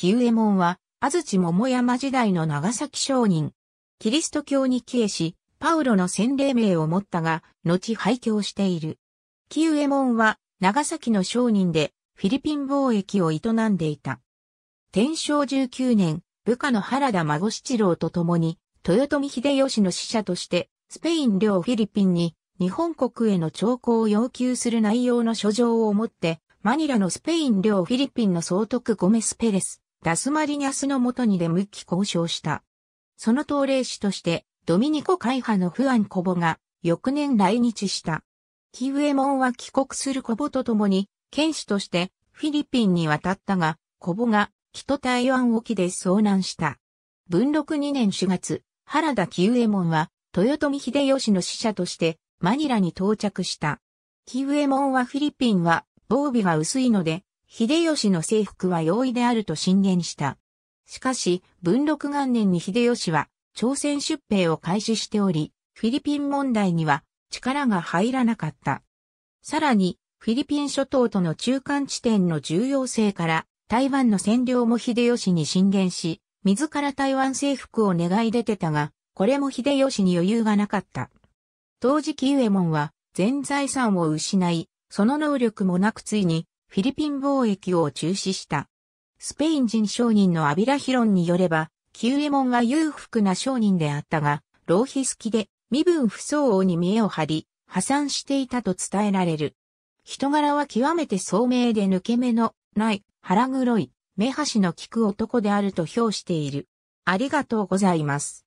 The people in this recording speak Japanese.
喜右衛門は、安土桃山時代の長崎商人。キリスト教に帰依し、パウロの洗礼名を持ったが、後廃教している。喜右衛門は、長崎の商人で、フィリピン貿易を営んでいた。天正19年、部下の原田孫七郎と共に、豊臣秀吉の使者として、スペイン領フィリピンに、日本国への徴項を要求する内容の書状を持って、マニラのスペイン領フィリピンの総督ゴメス・ペレス、ラスマリニャスのもとに出向き交渉した。その当令師として、ドミニコ会派のフアン・コボが、翌年来日した。キウエモンは帰国するコボと共に、剣士としてフィリピンに渡ったが、コボが、北台湾沖で遭難した。文禄2年4月、原田キウエモンは、豊臣秀吉の使者として、マニラに到着した。キウエモンはフィリピンは、防備が薄いので、秀吉の征服は容易であると進言した。しかし、文禄元年に秀吉は、朝鮮出兵を開始しており、フィリピン問題には力が入らなかった。さらに、フィリピン諸島との中間地点の重要性から、台湾の占領も秀吉に進言し、自ら台湾征服を願い出てたが、これも秀吉に余裕がなかった。当時キ右衛門は、全財産を失い、その能力もなくついに、フィリピン貿易を中止した。スペイン人商人のアビラヒロンによれば、キュエモンは裕福な商人であったが、浪費好きで身分不相応に見栄を張り、破産していたと伝えられる。人柄は極めて聡明で抜け目のない腹黒い目端の利く男であると評している。ありがとうございます。